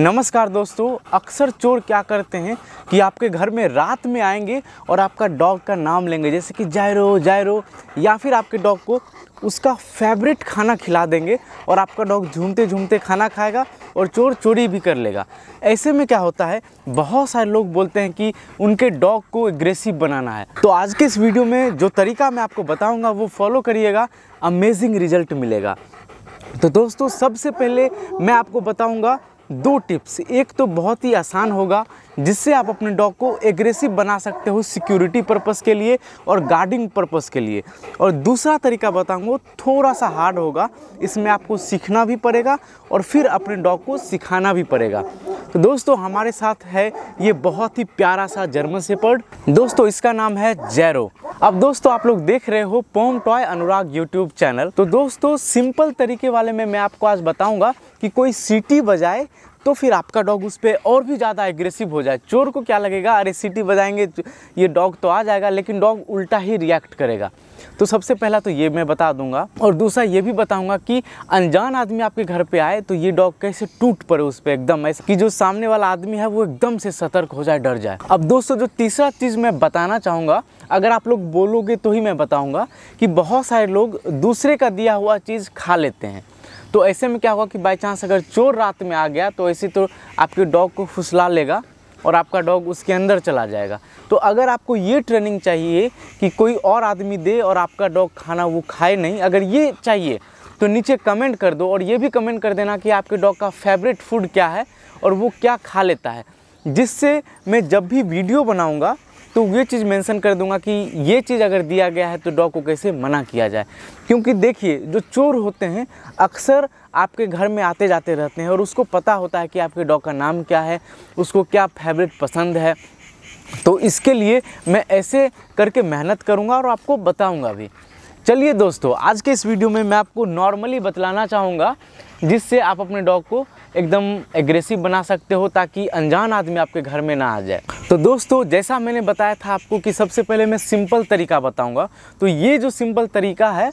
नमस्कार दोस्तों अक्सर चोर क्या करते हैं कि आपके घर में रात में आएंगे और आपका डॉग का नाम लेंगे जैसे कि जायरो जायरो या फिर आपके डॉग को उसका फेवरेट खाना खिला देंगे और आपका डॉग झूमते झूमते खाना खाएगा और चोर चोरी भी कर लेगा ऐसे में क्या होता है बहुत सारे लोग बोलते हैं कि उनके डॉग को एग्रेसिव बनाना है तो आज के इस वीडियो में जो तरीका मैं आपको बताऊँगा वो फॉलो करिएगा अमेजिंग रिजल्ट मिलेगा तो दोस्तों सबसे पहले मैं आपको बताऊंगा दो टिप्स एक तो बहुत ही आसान होगा जिससे आप अपने डॉग को एग्रेसिव बना सकते हो सिक्योरिटी पर्पस के लिए और गार्डिंग पर्पस के लिए और दूसरा तरीका बताऊँगा वो थोड़ा सा हार्ड होगा इसमें आपको सीखना भी पड़ेगा और फिर अपने डॉग को सिखाना भी पड़ेगा तो दोस्तों हमारे साथ है ये बहुत ही प्यारा सा जर्मन सेपर्ड दोस्तों इसका नाम है जैरो अब दोस्तों आप लोग देख रहे हो पोम टॉय अनुराग यूट्यूब चैनल तो दोस्तों सिंपल तरीके वाले में मैं आपको आज बताऊंगा कि कोई सीटी बजाए तो फिर आपका डॉग उस पर और भी ज़्यादा एग्रेसिव हो जाए चोर को क्या लगेगा अरे सीटी बजाएंगे ये डॉग तो आ जाएगा लेकिन डॉग उल्टा ही रिएक्ट करेगा तो सबसे पहला तो ये मैं बता दूंगा और दूसरा ये भी बताऊंगा कि अनजान आदमी आपके घर पे आए तो ये डॉग कैसे टूट पड़े उस पर एकदम ऐसा कि जो सामने वाला आदमी है वो एकदम से सतर्क हो जाए डर जाए अब दोस्तों जो तीसरा चीज़ मैं बताना चाहूँगा अगर आप लोग बोलोगे तो ही मैं बताऊँगा कि बहुत सारे लोग दूसरे का दिया हुआ चीज़ खा लेते हैं तो ऐसे में क्या होगा कि बाई चांस अगर चोर रात में आ गया तो ऐसे तो आपके डॉग को फुसला लेगा और आपका डॉग उसके अंदर चला जाएगा तो अगर आपको ये ट्रेनिंग चाहिए कि कोई और आदमी दे और आपका डॉग खाना वो खाए नहीं अगर ये चाहिए तो नीचे कमेंट कर दो और ये भी कमेंट कर देना कि आपके डॉग का फेवरेट फूड क्या है और वो क्या खा लेता है जिससे मैं जब भी वीडियो बनाऊँगा तो ये चीज़ मेंशन कर दूंगा कि ये चीज़ अगर दिया गया है तो डॉग को कैसे मना किया जाए क्योंकि देखिए जो चोर होते हैं अक्सर आपके घर में आते जाते रहते हैं और उसको पता होता है कि आपके डॉग का नाम क्या है उसको क्या फेवरेट पसंद है तो इसके लिए मैं ऐसे करके मेहनत करूँगा और आपको बताऊँगा भी चलिए दोस्तों आज के इस वीडियो में मैं आपको नॉर्मली बतलाना चाहूँगा जिससे आप अपने डॉग को एकदम एग्रेसिव बना सकते हो ताकि अनजान आदमी आपके घर में ना आ जाए तो दोस्तों जैसा मैंने बताया था आपको कि सबसे पहले मैं सिंपल तरीका बताऊँगा तो ये जो सिंपल तरीका है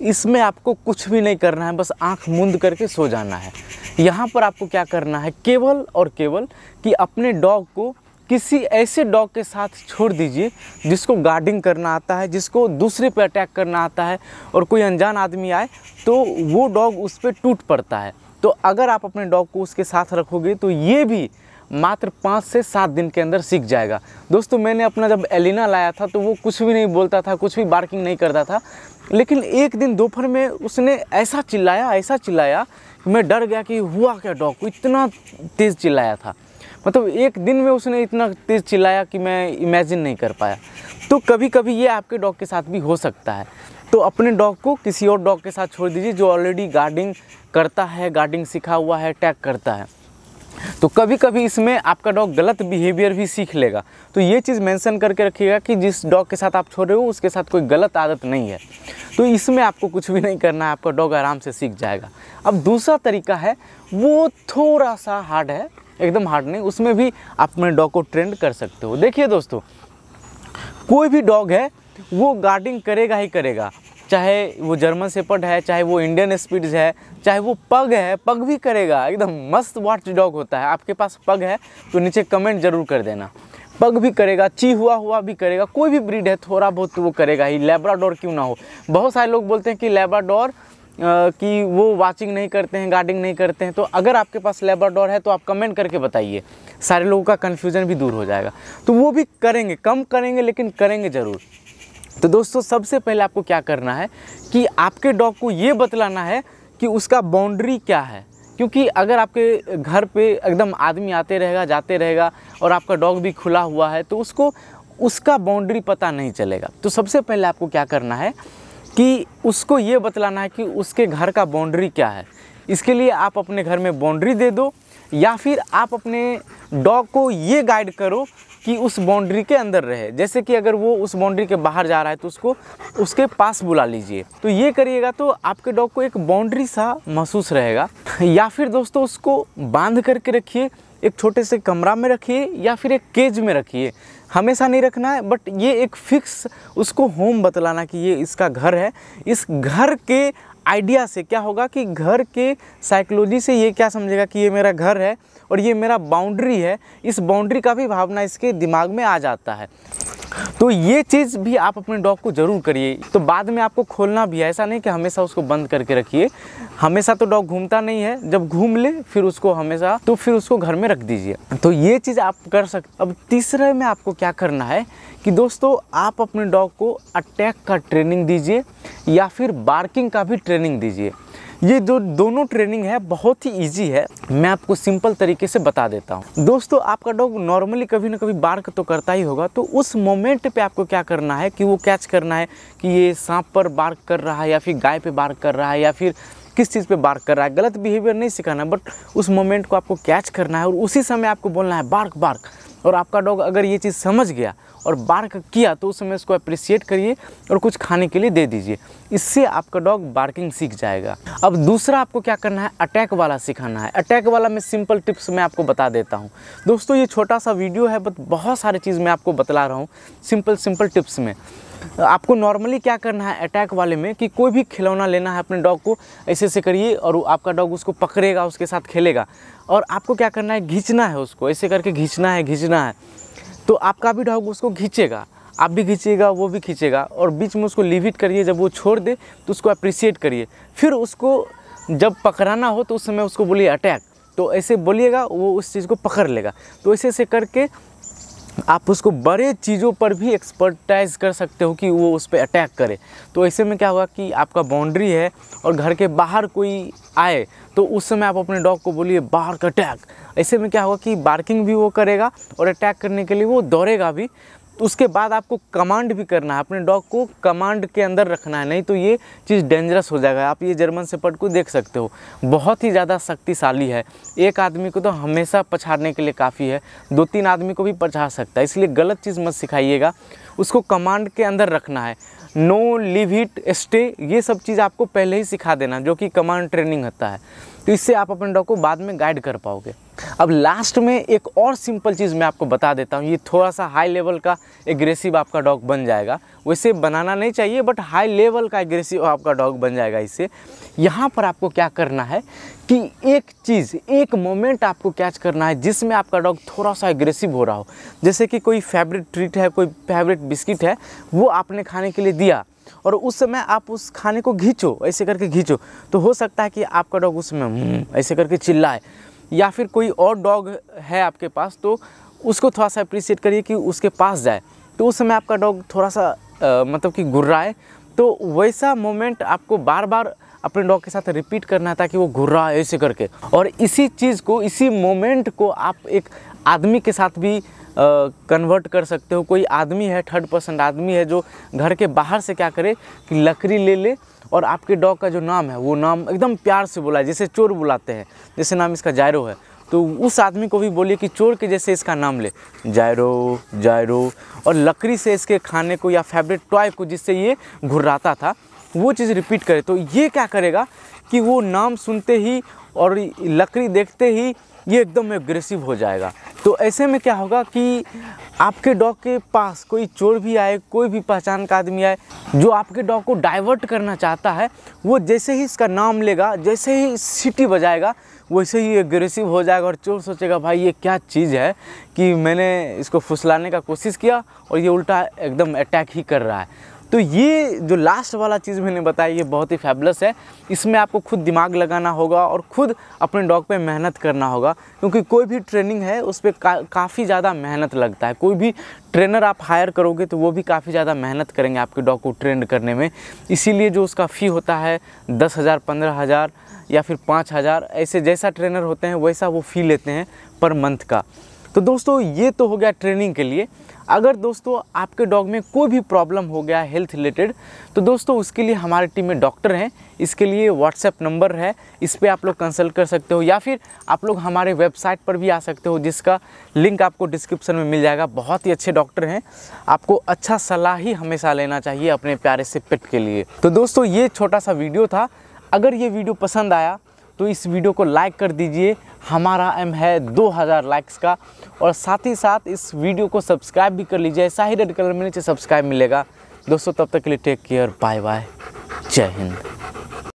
इसमें आपको कुछ भी नहीं करना है बस आंख मूंद करके सो जाना है यहाँ पर आपको क्या करना है केवल और केवल कि अपने डॉग को किसी ऐसे डॉग के साथ छोड़ दीजिए जिसको गार्डिंग करना आता है जिसको दूसरे पे अटैक करना आता है और कोई अनजान आदमी आए तो वो डॉग उस पर टूट पड़ता है तो अगर आप अपने डॉग को उसके साथ रखोगे तो ये भी मात्र पाँच से सात दिन के अंदर सीख जाएगा दोस्तों मैंने अपना जब एलिना लाया था तो वो कुछ भी नहीं बोलता था कुछ भी बार्किंग नहीं करता था लेकिन एक दिन दोपहर में उसने ऐसा चिल्लाया ऐसा चिल्लाया मैं डर गया कि हुआ क्या डॉग को इतना तेज़ चिल्लाया था मतलब एक दिन में उसने इतना तेज़ चिल्लाया कि मैं इमेजिन नहीं कर पाया तो कभी कभी ये आपके डॉग के साथ भी हो सकता है तो अपने डॉग को किसी और डॉग के साथ छोड़ दीजिए जो ऑलरेडी गार्डिंग करता है गार्डिंग सीखा हुआ है टैग करता है तो कभी कभी इसमें आपका डॉग गलत बिहेवियर भी सीख लेगा तो ये चीज़ मेंशन करके रखिएगा कि जिस डॉग के साथ आप छोड़ रहे हो उसके साथ कोई गलत आदत नहीं है तो इसमें आपको कुछ भी नहीं करना है आपका डॉग आराम से सीख जाएगा अब दूसरा तरीका है वो थोड़ा सा हार्ड है एकदम हार्ड नहीं उसमें भी आप अपने डॉग को ट्रेंड कर सकते हो देखिए दोस्तों कोई भी डॉग है वो गार्डिंग करेगा ही करेगा चाहे वो जर्मन सेपर्ड है चाहे वो इंडियन स्पीड्स है चाहे वो पग है पग भी करेगा एकदम मस्त वाच डॉग होता है आपके पास पग है तो नीचे कमेंट जरूर कर देना पग भी करेगा ची हुआ हुआ भी करेगा कोई भी ब्रीड है थोड़ा बहुत तो वो करेगा ही लेब्राडोर क्यों ना हो बहुत सारे लोग बोलते हैं कि लेब्राडोर कि वो वाचिंग नहीं करते हैं गार्डिंग नहीं करते हैं तो अगर आपके पास डॉर है तो आप कमेंट करके बताइए सारे लोगों का कन्फ्यूजन भी दूर हो जाएगा तो वो भी करेंगे कम करेंगे लेकिन करेंगे ज़रूर तो दोस्तों सबसे पहले आपको क्या करना है कि आपके डॉग को ये बतलाना है कि उसका बाउंड्री क्या है क्योंकि अगर आपके घर पे एकदम आदमी आते रहेगा जाते रहेगा और आपका डॉग भी खुला हुआ है तो उसको उसका बाउंड्री पता नहीं चलेगा तो सबसे पहले आपको क्या करना है कि उसको ये बतलाना है कि उसके घर का बाउंड्री क्या है इसके लिए आप अपने घर में बाउंड्री दे दो या फिर आप अपने डॉग को ये गाइड करो कि उस बाउंड्री के अंदर रहे जैसे कि अगर वो उस बाउंड्री के बाहर जा रहा है तो उसको उसके पास बुला लीजिए तो ये करिएगा तो आपके डॉग को एक बाउंड्री सा महसूस रहेगा या फिर दोस्तों उसको बांध करके रखिए एक छोटे से कमरा में रखिए या फिर एक केज में रखिए हमेशा नहीं रखना है बट ये एक फिक्स उसको होम बतलाना कि ये इसका घर है इस घर के आइडिया से क्या होगा कि घर के साइकोलॉजी से ये क्या समझेगा कि ये मेरा घर है और ये मेरा बाउंड्री है इस बाउंड्री का भी भावना इसके दिमाग में आ जाता है तो ये चीज़ भी आप अपने डॉग को ज़रूर करिए तो बाद में आपको खोलना भी है ऐसा नहीं कि हमेशा उसको बंद करके रखिए हमेशा तो डॉग घूमता नहीं है जब घूम ले फिर उसको हमेशा तो फिर उसको घर में रख दीजिए तो ये चीज़ आप कर सकते अब तीसरे में आपको क्या करना है कि दोस्तों आप अपने डॉग को अटैक का ट्रेनिंग दीजिए या फिर बार्किंग का भी ट्रेनिंग दीजिए ये जो दोनों ट्रेनिंग है बहुत ही ईजी है मैं आपको सिंपल तरीके से बता देता हूँ दोस्तों आपका डॉग नॉर्मली कभी ना कभी बार्क तो करता ही होगा तो उस मोमेंट पे आपको क्या करना है कि वो कैच करना है कि ये सांप पर बार्क कर रहा है या फिर गाय पे बार्क कर रहा है या फिर किस चीज़ पे बार्क कर रहा है गलत बिहेवियर नहीं सिखाना बट उस मोमेंट को आपको कैच करना है और उसी समय आपको बोलना है बार्क बार्क और आपका डॉग अगर ये चीज़ समझ गया और बार्क किया तो उस समय उसको अप्रिसिएट करिए और कुछ खाने के लिए दे दीजिए इससे आपका डॉग बार्किंग सीख जाएगा अब दूसरा आपको क्या करना है अटैक वाला सिखाना है अटैक वाला मैं सिंपल टिप्स मैं आपको बता देता हूँ दोस्तों ये छोटा सा वीडियो है बट बहुत सारी चीज़ मैं आपको बतला रहा हूँ सिंपल सिंपल टिप्स में आपको नॉर्मली क्या करना है अटैक वाले में कि कोई भी खिलौना लेना है अपने डॉग को ऐसे ऐसे करिए और आपका डॉग उसको पकड़ेगा उसके साथ खेलेगा और आपको क्या करना है घींचना है उसको ऐसे करके घींचना है घींचना है तो आपका भी डॉग उसको खींचेगा आप भी खींचेगा वो भी खींचेगा और बीच में उसको लिविट करिए जब वो छोड़ दे तो उसको अप्रिसिएट करिए फिर उसको जब पकड़ाना हो तो उस समय उसको बोलिए अटैक तो ऐसे बोलिएगा वो उस चीज़ को पकड़ लेगा तो ऐसे ऐसे करके आप उसको बड़े चीज़ों पर भी एक्सपर्टाइज कर सकते हो कि वो उस पर अटैक करे तो ऐसे में क्या होगा कि आपका बाउंड्री है और घर के बाहर कोई आए तो उस समय आप अपने डॉग को बोलिए बाहर का अटैक ऐसे में क्या होगा कि बार्किंग भी वो करेगा और अटैक करने के लिए वो दौड़ेगा भी तो उसके बाद आपको कमांड भी करना है अपने डॉग को कमांड के अंदर रखना है नहीं तो ये चीज़ डेंजरस हो जाएगा आप ये जर्मन सेपर्ड को देख सकते हो बहुत ही ज़्यादा शक्तिशाली है एक आदमी को तो हमेशा पछाड़ने के लिए काफ़ी है दो तीन आदमी को भी पछाड़ सकता है इसलिए गलत चीज़ मत सिखाइएगा उसको कमांड के अंदर रखना है नो लिव हिट स्टे ये सब चीज़ आपको पहले ही सिखा देना जो कि कमांड ट्रेनिंग होता है तो इससे आप अपने डॉग को बाद में गाइड कर पाओगे अब लास्ट में एक और सिंपल चीज़ मैं आपको बता देता हूँ ये थोड़ा सा हाई लेवल का एग्रेसिव आपका डॉग बन जाएगा वैसे बनाना नहीं चाहिए बट हाई लेवल का एग्रेसिव आपका डॉग बन जाएगा इससे यहाँ पर आपको क्या करना है कि एक चीज़ एक मोमेंट आपको कैच करना है जिसमें आपका डॉग थोड़ा सा एग्रेसिव हो रहा हो जैसे कि कोई फेवरेट ट्रीट है कोई फेवरेट बिस्किट है वो आपने खाने के लिए दिया और उस समय आप उस खाने को घींचो ऐसे करके घींचो तो हो सकता है कि आपका डॉग उस समय हम्म, ऐसे करके चिल्लाए या फिर कोई और डॉग है आपके पास तो उसको थोड़ा सा अप्रिसिएट करिए कि उसके पास जाए तो उस समय आपका डॉग थोड़ा सा आ, मतलब कि घुर्राए तो वैसा मोमेंट आपको बार बार अपने डॉग के साथ रिपीट करना है ताकि वो घुर्रा ऐसे करके और इसी चीज़ को इसी मोमेंट को आप एक आदमी के साथ भी कन्वर्ट कर सकते हो कोई आदमी है थर्ड पर्सन आदमी है जो घर के बाहर से क्या करे कि लकड़ी ले ले और आपके डॉग का जो नाम है वो नाम एकदम प्यार से बुलाए जैसे चोर बुलाते हैं जैसे नाम इसका जायरो है तो उस आदमी को भी बोलिए कि चोर के जैसे इसका नाम ले जायरो जायरो और लकड़ी से इसके खाने को या फेवरेट टॉय को जिससे ये घुर्राता था वो चीज़ रिपीट करे तो ये क्या करेगा कि वो नाम सुनते ही और लकड़ी देखते ही ये एकदम एग्रेसिव हो जाएगा तो ऐसे में क्या होगा कि आपके डॉग के पास कोई चोर भी आए कोई भी पहचान का आदमी आए जो आपके डॉग को डाइवर्ट करना चाहता है वो जैसे ही इसका नाम लेगा जैसे ही सीटी बजाएगा वैसे ही एग्रेसिव हो जाएगा और चोर सोचेगा भाई ये क्या चीज़ है कि मैंने इसको फुसलाने का कोशिश किया और ये उल्टा एकदम अटैक ही कर रहा है तो ये जो लास्ट वाला चीज़ मैंने बताई ये बहुत ही फेबलस है इसमें आपको खुद दिमाग लगाना होगा और खुद अपने डॉग पे मेहनत करना होगा क्योंकि कोई भी ट्रेनिंग है उस पर का, काफ़ी ज़्यादा मेहनत लगता है कोई भी ट्रेनर आप हायर करोगे तो वो भी काफ़ी ज़्यादा मेहनत करेंगे आपके डॉग को ट्रेंड करने में इसीलिए जो उसका फ़ी होता है दस हज़ार पंद्रह हज़ार या फिर पाँच हज़ार ऐसे जैसा ट्रेनर होते हैं वैसा वो फ़ी लेते हैं पर मंथ का तो दोस्तों ये तो हो गया ट्रेनिंग के लिए अगर दोस्तों आपके डॉग में कोई भी प्रॉब्लम हो गया हेल्थ रिलेटेड तो दोस्तों उसके लिए हमारे टीम में डॉक्टर हैं इसके लिए व्हाट्सएप नंबर है इस पर आप लोग कंसल्ट कर सकते हो या फिर आप लोग हमारे वेबसाइट पर भी आ सकते हो जिसका लिंक आपको डिस्क्रिप्शन में मिल जाएगा बहुत ही अच्छे डॉक्टर हैं आपको अच्छा सलाह ही हमेशा लेना चाहिए अपने प्यारे से पेट के लिए तो दोस्तों ये छोटा सा वीडियो था अगर ये वीडियो पसंद आया तो इस वीडियो को लाइक कर दीजिए हमारा एम है 2000 लाइक्स का और साथ ही साथ इस वीडियो को सब्सक्राइब भी कर लीजिए ऐसा ही रेड कलर में नीचे सब्सक्राइब मिलेगा दोस्तों तब तक के लिए टेक केयर बाय बाय जय हिंद